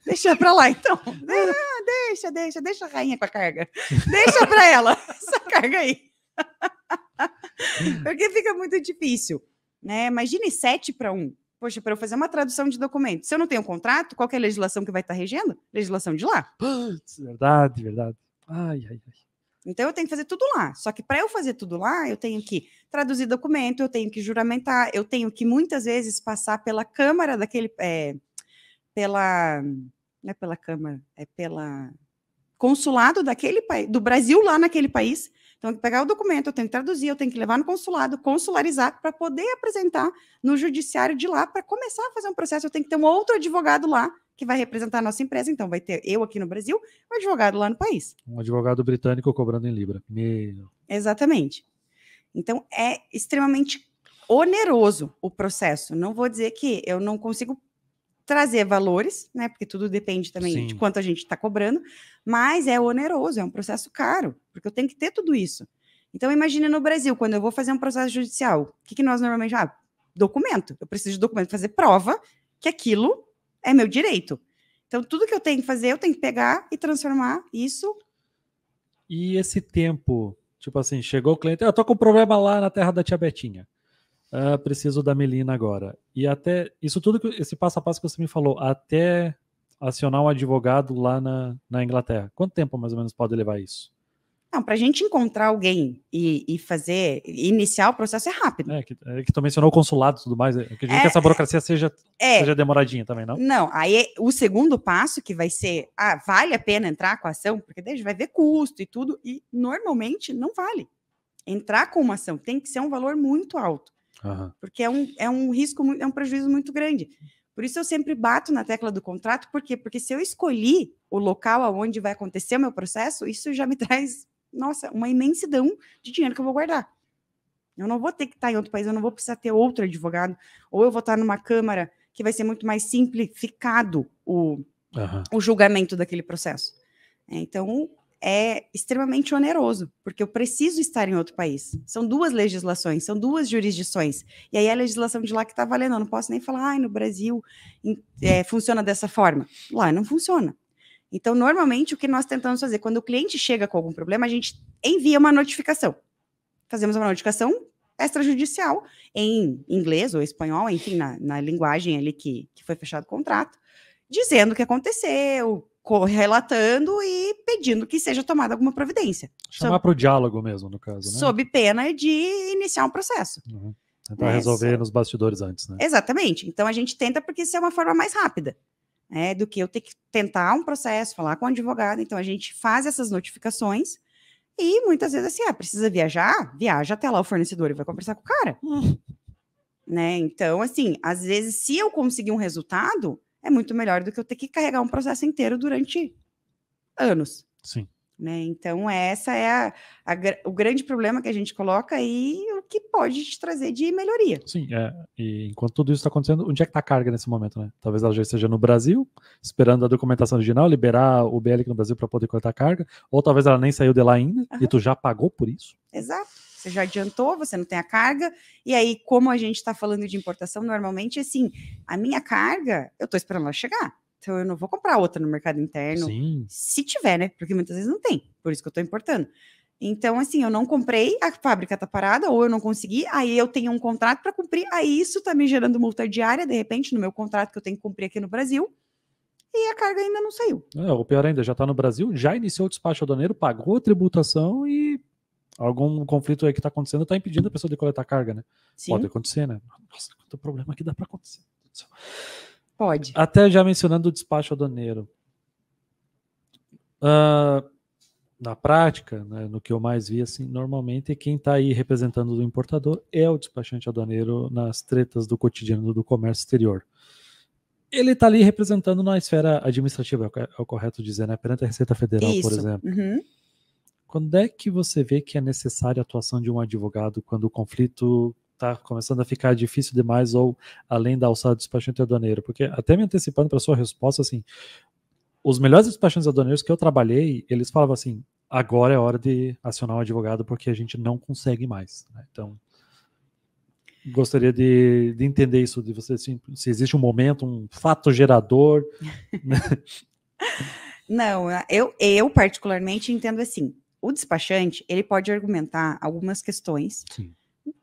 deixa para lá, então. Ah, ah, deixa, deixa, deixa a rainha com a carga. Deixa para ela essa carga aí. Porque fica muito difícil. Né? Imagine 7 para 1. Poxa, para eu fazer uma tradução de documento. Se eu não tenho um contrato, qual é a legislação que vai estar regendo? Legislação de lá. Putz, verdade, verdade. Ai, ai, ai. Então eu tenho que fazer tudo lá. Só que para eu fazer tudo lá, eu tenho que traduzir documento, eu tenho que juramentar, eu tenho que muitas vezes passar pela Câmara daquele. É, pela não é pela Câmara, é pela consulado daquele país, do Brasil lá naquele país. Então, eu tenho que pegar o documento, eu tenho que traduzir, eu tenho que levar no consulado, consularizar, para poder apresentar no judiciário de lá, para começar a fazer um processo. Eu tenho que ter um outro advogado lá que vai representar a nossa empresa. Então, vai ter eu aqui no Brasil, um advogado lá no país. Um advogado britânico cobrando em Libra. Meu. Exatamente. Então, é extremamente oneroso o processo. Não vou dizer que eu não consigo trazer valores, né? Porque tudo depende também Sim. de quanto a gente está cobrando, mas é oneroso, é um processo caro, porque eu tenho que ter tudo isso. Então, imagina no Brasil, quando eu vou fazer um processo judicial, o que, que nós normalmente. Ah, documento. Eu preciso de documento, fazer prova que aquilo é meu direito. Então, tudo que eu tenho que fazer, eu tenho que pegar e transformar isso. E esse tempo, tipo assim, chegou o cliente, ah, eu tô com um problema lá na terra da tia Betinha. Uh, preciso da melina agora. E até isso tudo, que, esse passo a passo que você me falou, até acionar um advogado lá na, na Inglaterra. Quanto tempo mais ou menos pode levar isso? Não, para a gente encontrar alguém e, e, fazer, iniciar o processo é rápido. É, que, é, que tu mencionou o consulado e tudo mais. É, a gente é, que essa burocracia seja, é, seja demoradinha também, não? Não, aí é, o segundo passo que vai ser, ah, vale a pena entrar com a ação? Porque daí vai ver custo e tudo, e normalmente não vale. Entrar com uma ação tem que ser um valor muito alto. Uhum. Porque é um, é um risco, é um prejuízo muito grande. Por isso eu sempre bato na tecla do contrato, por quê? Porque se eu escolhi o local aonde vai acontecer o meu processo, isso já me traz, nossa, uma imensidão de dinheiro que eu vou guardar. Eu não vou ter que estar em outro país, eu não vou precisar ter outro advogado, ou eu vou estar numa câmara que vai ser muito mais simplificado o, uhum. o julgamento daquele processo. Então, é extremamente oneroso, porque eu preciso estar em outro país. São duas legislações, são duas jurisdições. E aí a legislação de lá que está valendo, eu não posso nem falar, ai, no Brasil é, funciona dessa forma. Lá não funciona. Então, normalmente, o que nós tentamos fazer, quando o cliente chega com algum problema, a gente envia uma notificação. Fazemos uma notificação extrajudicial em inglês ou espanhol, enfim, na, na linguagem ali que, que foi fechado o contrato, dizendo o que aconteceu, relatando e pedindo que seja tomada alguma providência. Chamar para o diálogo mesmo, no caso, né? Sob pena de iniciar um processo. Uhum. Tentar né, resolver nos bastidores antes, né? Exatamente. Então a gente tenta porque isso é uma forma mais rápida. Né, do que eu ter que tentar um processo, falar com o advogado. Então, a gente faz essas notificações e muitas vezes assim, ah, precisa viajar? Viaja até lá o fornecedor e vai conversar com o cara. Hum. né? Então, assim, às vezes, se eu conseguir um resultado, é muito melhor do que eu ter que carregar um processo inteiro durante anos. Sim. Né? Então, essa é a, a, o grande problema que a gente coloca e o que pode te trazer de melhoria. Sim, é, e enquanto tudo isso está acontecendo, onde é que está a carga nesse momento? Né? Talvez ela já esteja no Brasil, esperando a documentação original, liberar o BL aqui no Brasil para poder coletar a carga, ou talvez ela nem saiu de lá ainda uhum. e tu já pagou por isso. Exato você já adiantou, você não tem a carga. E aí, como a gente está falando de importação, normalmente, assim, a minha carga, eu estou esperando ela chegar. Então, eu não vou comprar outra no mercado interno. Sim. Se tiver, né? Porque muitas vezes não tem. Por isso que eu estou importando. Então, assim, eu não comprei, a fábrica tá parada, ou eu não consegui, aí eu tenho um contrato para cumprir, aí isso tá me gerando multa diária, de repente, no meu contrato que eu tenho que cumprir aqui no Brasil, e a carga ainda não saiu. É, o pior ainda, já está no Brasil, já iniciou o despacho aduaneiro, pagou a tributação e algum conflito aí que está acontecendo está impedindo a pessoa de coletar carga, né? Sim. Pode acontecer, né? Nossa, quanto problema que dá para acontecer. Pode. Até já mencionando o despacho aduaneiro. Uh, na prática, né, no que eu mais vi, assim, normalmente quem está aí representando o importador é o despachante aduaneiro nas tretas do cotidiano do comércio exterior. Ele está ali representando na esfera administrativa, é, é, é o correto dizer, né? Perante a Receita Federal, Isso. por exemplo. Uhum. Quando é que você vê que é necessária a atuação de um advogado quando o conflito está começando a ficar difícil demais ou além da alçada do despachante aduaneiro? Porque até me antecipando para sua resposta, assim, os melhores despachantes aduaneiros que eu trabalhei, eles falavam assim, agora é hora de acionar um advogado porque a gente não consegue mais. Né? Então, gostaria de, de, entender isso de você, se, assim, se existe um momento, um fato gerador. Né? Não, eu, eu particularmente entendo assim, o despachante ele pode argumentar algumas questões Sim.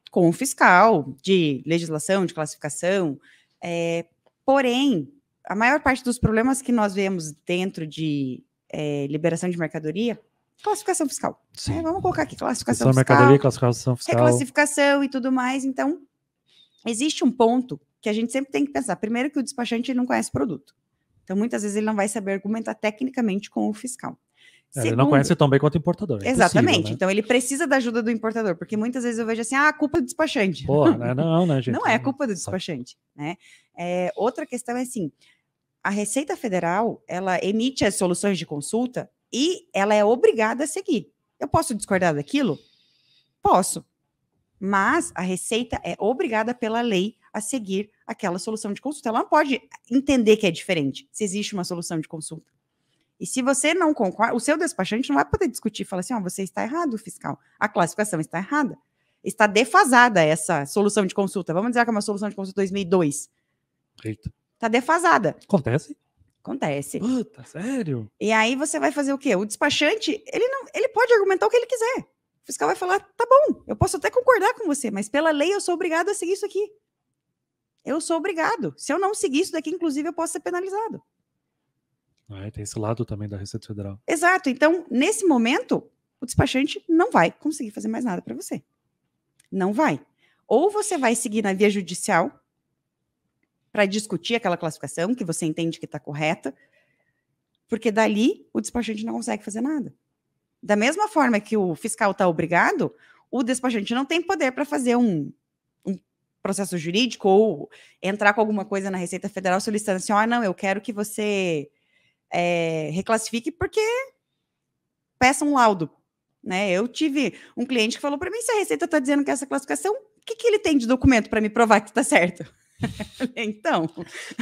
com o fiscal de legislação, de classificação, é, porém a maior parte dos problemas que nós vemos dentro de é, liberação de mercadoria classificação fiscal. É, vamos colocar aqui classificação fiscal, mercadoria, classificação fiscal, reclassificação e tudo mais. Então existe um ponto que a gente sempre tem que pensar. Primeiro que o despachante não conhece o produto, então muitas vezes ele não vai saber argumentar tecnicamente com o fiscal. Segundo, ele não conhece tão bem quanto o importador. É exatamente. Né? Então ele precisa da ajuda do importador, porque muitas vezes eu vejo assim, ah, culpa do despachante. Porra, né? não, né, gente? Não é a culpa do despachante, né? É, outra questão é assim, a Receita Federal, ela emite as soluções de consulta e ela é obrigada a seguir. Eu posso discordar daquilo? Posso. Mas a Receita é obrigada pela lei a seguir aquela solução de consulta. Ela não pode entender que é diferente se existe uma solução de consulta. E se você não concorda, o seu despachante não vai poder discutir, falar assim, ó, oh, você está errado, fiscal. A classificação está errada. Está defasada essa solução de consulta. Vamos dizer que é uma solução de consulta 2002. Eita. Está defasada. Acontece. Acontece. Puta, sério? E aí você vai fazer o quê? O despachante, ele não, ele pode argumentar o que ele quiser. O fiscal vai falar, tá bom, eu posso até concordar com você, mas pela lei eu sou obrigado a seguir isso aqui. Eu sou obrigado. Se eu não seguir isso daqui, inclusive, eu posso ser penalizado. É, tem esse lado também da Receita Federal. Exato. Então, nesse momento, o despachante não vai conseguir fazer mais nada para você. Não vai. Ou você vai seguir na via judicial para discutir aquela classificação que você entende que está correta, porque dali o despachante não consegue fazer nada. Da mesma forma que o fiscal está obrigado, o despachante não tem poder para fazer um, um, processo jurídico ou entrar com alguma coisa na Receita Federal solicitando assim: ah, não, eu quero que você é, reclassifique porque peça um laudo. Né? Eu tive um cliente que falou para mim: se a Receita está dizendo que essa classificação, o que, que ele tem de documento para me provar que está certo? então,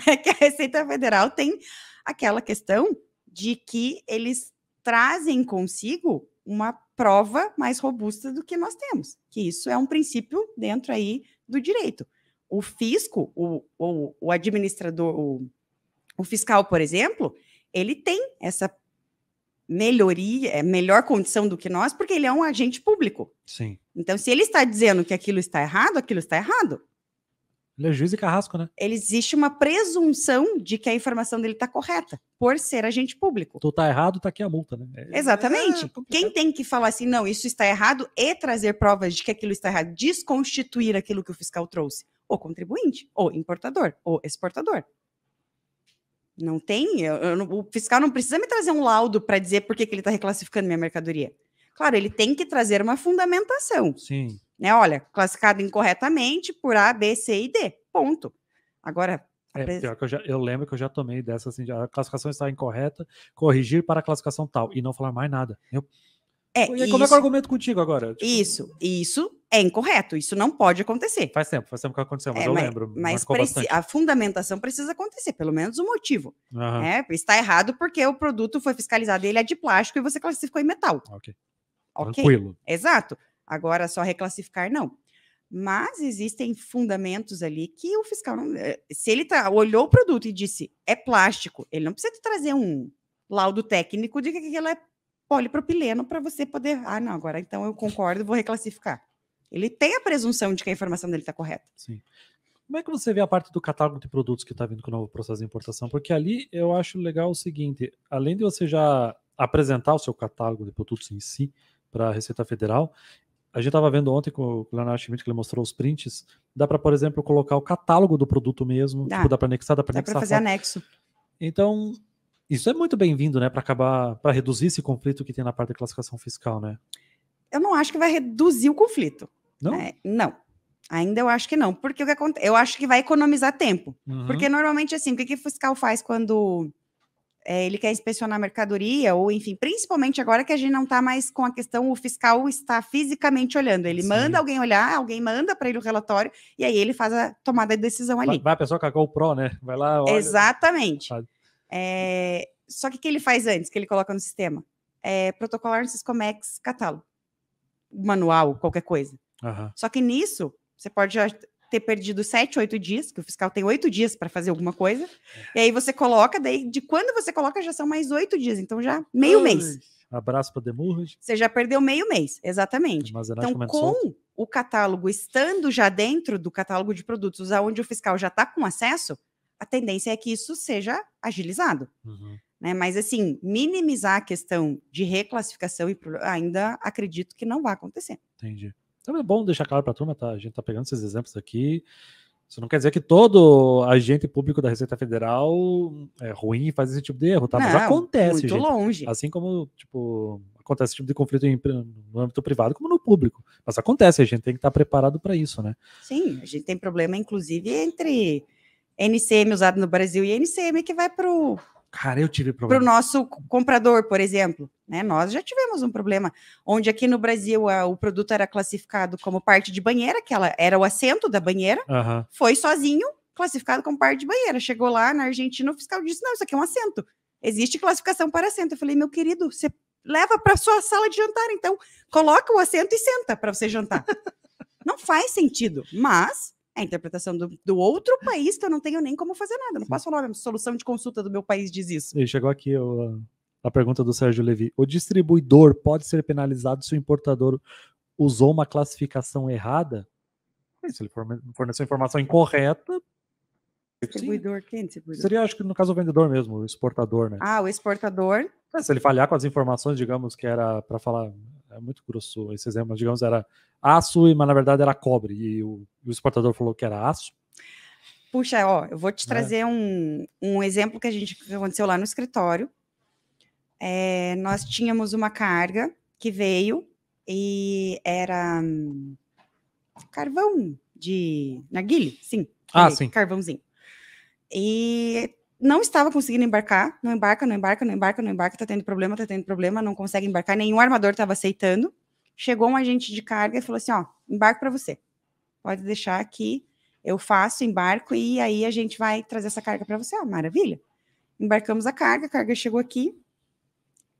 é que a Receita Federal tem aquela questão de que eles trazem consigo uma prova mais robusta do que nós temos, que isso é um princípio dentro aí do direito. O fisco, o, o, o administrador, o, o fiscal, por exemplo, ele tem essa melhoria, é melhor condição do que nós, porque ele é um agente público. Sim. Então, se ele está dizendo que aquilo está errado, aquilo está errado. Ele é juiz e carrasco, né? Ele existe uma presunção de que a informação dele está correta, por ser agente público. Tu tá errado, tá aqui a multa, né? É, Exatamente. É Quem tem que falar assim, não, isso está errado, e trazer provas de que aquilo está errado, desconstituir aquilo que o fiscal trouxe? O contribuinte, o importador, o exportador. Não tem? Eu, eu, o fiscal não precisa me trazer um laudo para dizer por que, ele está reclassificando minha mercadoria. Claro, ele tem que trazer uma fundamentação. Sim. Né? Olha, classificado incorretamente por A, B, C e D. Ponto. Agora. É, pres... eu, já, eu, lembro que eu já tomei dessa assim, a classificação está incorreta, corrigir para a classificação tal e não falar mais nada. Eu, é, e isso, como é que eu argumento contigo agora? Tipo... Isso, isso é incorreto, isso não pode acontecer. Faz tempo, faz tempo que aconteceu, mas é, eu mas, lembro. Mas preci... a fundamentação precisa acontecer, pelo menos o um motivo. Uhum. Né? Está errado porque o produto foi fiscalizado, ele é de plástico e você classificou em metal. Ok. okay? Tranquilo. Exato. Agora, só reclassificar, não. Mas existem fundamentos ali que o fiscal, não... Eh, se ele tá, olhou o produto e disse é plástico, ele não precisa trazer um laudo técnico de que aquilo é polipropileno para você poder. Ah, não, agora então eu concordo, vou reclassificar. Ele tem a presunção de que a informação dele está correta. Sim. Como é que você vê a parte do catálogo de produtos que está vindo com o novo processo de importação? Porque ali eu acho legal o seguinte: além de você já apresentar o seu catálogo de produtos em si para a Receita Federal, a gente estava vendo ontem com o Leonardo Schmidt, que ele mostrou os prints, dá para, por exemplo, colocar o catálogo do produto mesmo, dá, tipo, dá para anexar, dá para anexar. Dá para fazer anexo. Então, isso é muito bem-vindo, né, para acabar, para reduzir esse conflito que tem na parte da classificação fiscal, né? Eu não acho que vai reduzir o conflito. Não? Né? Não. Ainda eu acho que não, porque o que acontece, eu acho que vai economizar tempo. Uhum. Porque normalmente assim, o que, que o fiscal faz quando é, ele quer inspecionar a mercadoria ou enfim, principalmente agora que a gente não está mais com a questão o fiscal está fisicamente olhando, ele Sim. manda alguém olhar, alguém manda para ele o relatório e aí ele faz a tomada de decisão ali. Vai, vai a pessoa com a GoPro, né? Vai lá, olha. Exatamente. É, só que o que ele faz antes, que ele coloca no sistema? É, protocolar no comex, catálogo, manual, qualquer coisa. Uhum. Só que nisso, você pode já ter perdido sete, oito dias, que o fiscal tem oito dias para fazer alguma coisa, é. e aí você coloca, daí de quando você coloca já são mais oito dias, então já meio Ai. mês. Abraço para Demurge. Você já perdeu meio mês, exatamente. Então, com solto. o catálogo estando já dentro do catálogo de produtos, aonde o fiscal já está com acesso, a tendência é que isso seja agilizado. Uhum. Né? Mas, assim, minimizar a questão de reclassificação ainda acredito que não vai acontecer. Entendi. Então é bom deixar claro para a turma, tá? A gente está pegando esses exemplos aqui. Isso não quer dizer que todo agente público da Receita Federal é ruim e faz esse tipo de erro, tá? Não, Mas acontece, muito gente. longe. Assim como, tipo, acontece esse tipo de conflito em, no âmbito privado como no público. Mas acontece, a gente tem que estar tá preparado para isso, né? Sim, a gente tem problema, inclusive, entre NCM usado no Brasil e NCM que vai para o. Cara, eu tive problema. Para o nosso comprador, por exemplo. Né? Nós já tivemos um problema, onde aqui no Brasil a, o produto era classificado como parte de banheira, que ela era o assento da banheira, uhum. foi sozinho classificado como parte de banheira. Chegou lá na Argentina, o fiscal disse: não, isso aqui é um assento. Existe classificação para assento. Eu falei, meu querido, você leva para sua sala de jantar, então coloca o assento e senta para você jantar. não faz sentido, mas é a interpretação do, do outro país que eu não tenho nem como fazer nada. Não Sim. posso falar, a solução de consulta do meu país diz isso. E chegou aqui o, a pergunta do Sérgio Levi. O distribuidor pode ser penalizado se o importador usou uma classificação errada? Se ele forneceu informação incorreta, Distribuidor, quem é distribuidor? Seria, acho que no caso, o vendedor mesmo, o exportador, né? Ah, o exportador. É, se ele falhar com as informações, digamos, que era para falar, é muito grosso esse exemplo, digamos, era aço, mas na verdade era cobre, e o, o exportador falou que era aço. Puxa, ó, eu vou te né? trazer é. um, um exemplo que a gente que aconteceu lá no escritório. É, nós tínhamos uma carga que veio e era hum, carvão de narguile, sim. Ah, sim. Carvãozinho. E não estava conseguindo embarcar, não embarca, não embarca, não embarca, não embarca, tá tendo problema, tá tendo problema, não consegue embarcar, nenhum armador estava aceitando. Chegou um agente de carga e falou assim: ó, embarco para você. Pode deixar aqui, eu faço, embarco e aí a gente vai trazer essa carga para você. Ó, ah, maravilha. Embarcamos a carga, a carga chegou aqui.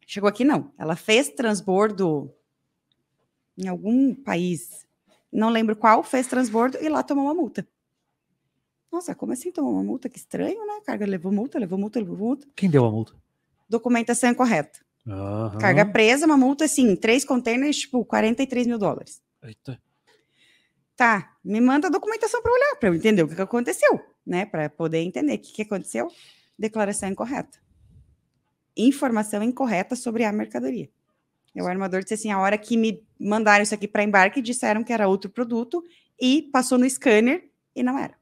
Chegou aqui não, ela fez transbordo em algum país, não lembro qual, fez transbordo e lá tomou uma multa. Nossa, como assim tomou uma multa? Que estranho, né? Carga levou multa, levou multa, levou multa. Quem deu a multa? Documentação incorreta. Uhum. Carga presa, uma multa assim, três containers, tipo, 43 mil dólares. Eita. Tá, me manda a documentação para olhar, para eu entender o que, aconteceu, né? Para poder entender o que, que aconteceu. Declaração incorreta. Informação incorreta sobre a mercadoria. É o armador disse assim: a hora que me mandaram isso aqui para embarque, disseram que era outro produto e passou no scanner e não era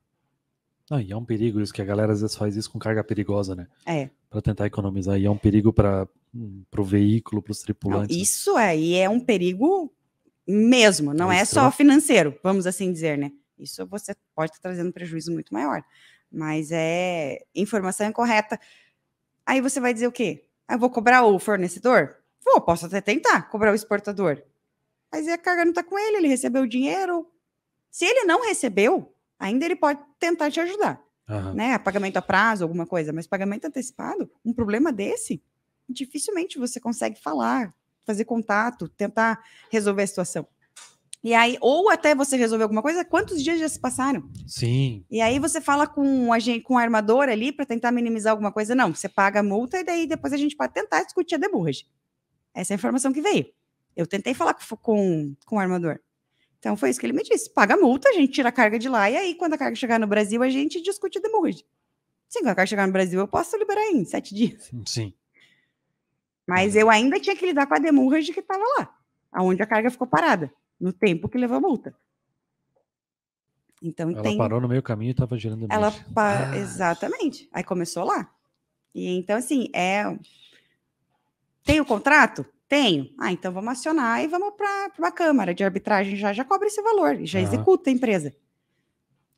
e é um perigo isso, que a galera às vezes faz isso com carga perigosa, né? É. Para tentar economizar. E é um perigo para hum, o veículo, para os tripulantes. Não, né? isso é, e é um perigo mesmo, não é, é só financeiro, vamos assim dizer, né? Isso você pode estar trazendo prejuízo muito maior. Mas é informação incorreta. É Aí você vai dizer o quê? eu ah, vou cobrar o fornecedor? Vou, posso até tentar cobrar o exportador. Mas é, a carga não está com ele, ele recebeu o dinheiro. Se ele não recebeu, ainda ele pode tentar te ajudar. Uhum. Né? Pagamento a prazo, alguma coisa, mas pagamento antecipado, um problema desse, dificilmente você consegue falar, fazer contato, tentar resolver a situação. E aí, ou até você resolver alguma coisa, quantos dias já se passaram? Sim. E aí você fala com a gente, com o armador ali para tentar minimizar alguma coisa. Não, você paga a multa e daí depois a gente pode tentar discutir a deburragem. Essa é a informação que veio. Eu tentei falar com, com, com o armador. Então foi isso que ele me disse. Paga a multa, a gente tira a carga de lá, e aí, quando a carga chegar no Brasil, a gente discute e demurge. Sim, quando a carga chegar no Brasil, eu posso liberar em sete dias. Hum, sim. Mas uhum. eu ainda tinha que lidar com a demurrage que estava lá, aonde a carga ficou parada, no tempo que levou a multa. Então, ela tem... parou no meio caminho e estava gerando ela pa... ah. Exatamente. Aí começou lá. E então, assim, é... Tem o contrato? Tenho. Ah, então vamos acionar e vamos para uma Câmara de Arbitragem já, já cobra esse valor e já uhum. executa a empresa.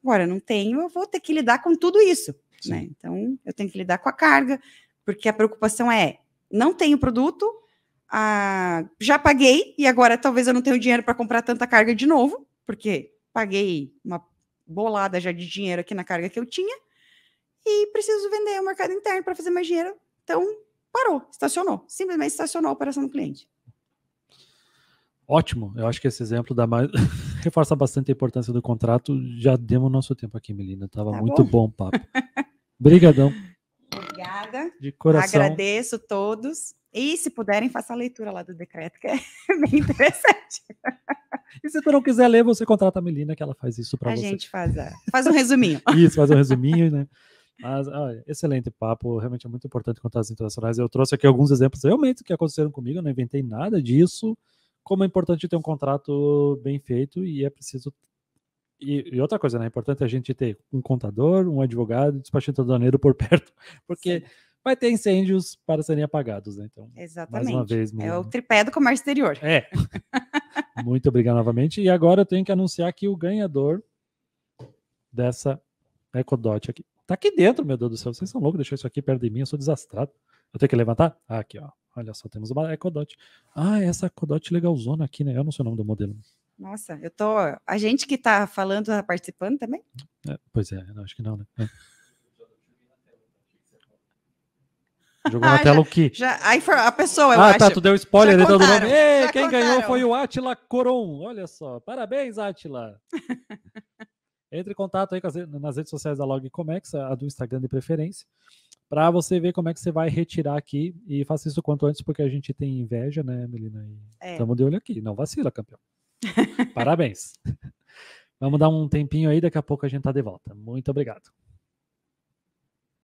Agora, não tenho, eu vou ter que lidar com tudo isso. Né? Então, eu tenho que lidar com a carga, porque a preocupação é: não tenho produto, ah, já paguei e agora talvez eu não tenha dinheiro para comprar tanta carga de novo, porque paguei uma bolada já de dinheiro aqui na carga que eu tinha e preciso vender o mercado interno para fazer mais dinheiro. Então, Parou, estacionou. Simplesmente estacionou a operação do cliente. Ótimo. Eu acho que esse exemplo dá mais... reforça bastante a importância do contrato. Já demos nosso tempo aqui, Melina. Tava tá muito bom o papo. Obrigadão. Obrigada. De coração. Agradeço todos. E se puderem, faça a leitura lá do decreto, que é bem interessante. E se tu não quiser ler, você contrata a Melina, que ela faz isso para você. A gente faz, é. faz um resuminho. isso, faz um resuminho, né? Mas, olha, excelente papo, realmente é muito importante contatos internacionais. Eu trouxe aqui alguns exemplos realmente que aconteceram comigo, eu não inventei nada disso. Como é importante ter um contrato bem feito e é preciso. E, e outra coisa, né? É importante a gente ter um contador, um advogado, despachante aduaneiro por perto, porque Sim. vai ter incêndios para serem apagados, né? Então, Exatamente. Mais uma vez, meu... É o tripé do comércio exterior. É. muito obrigado novamente. E agora eu tenho que anunciar que o ganhador dessa Ecodot aqui Tá aqui dentro, meu Deus do céu. Vocês são loucos, deixou isso aqui perto de mim, eu sou desastrado. Eu tenho que levantar? Ah, aqui, ó. Olha só, temos uma Ecodot. É ah, essa Ecodot legalzona aqui, né? Eu não sei o nome do modelo. Nossa, eu tô. A gente que tá falando, tá participando também? É, pois é, acho que não, né? É. Jogou na ah, tela já, o que? Já, a pessoa, eu ah, tá, acho. Ah, tá, tu deu spoiler né, dentro do nome. Ei, quem contaram. ganhou foi o Atila Coron. Olha só. Parabéns, Atila. Entre em contato aí nas redes sociais da Log Comex, a do Instagram de preferência, para você ver como é que você vai retirar aqui e faça isso quanto antes, porque a gente tem inveja, né, Melina? Estamos é. de olho aqui. Não vacila, campeão. Parabéns. Vamos dar um tempinho aí, daqui a pouco a gente tá de volta. Muito obrigado.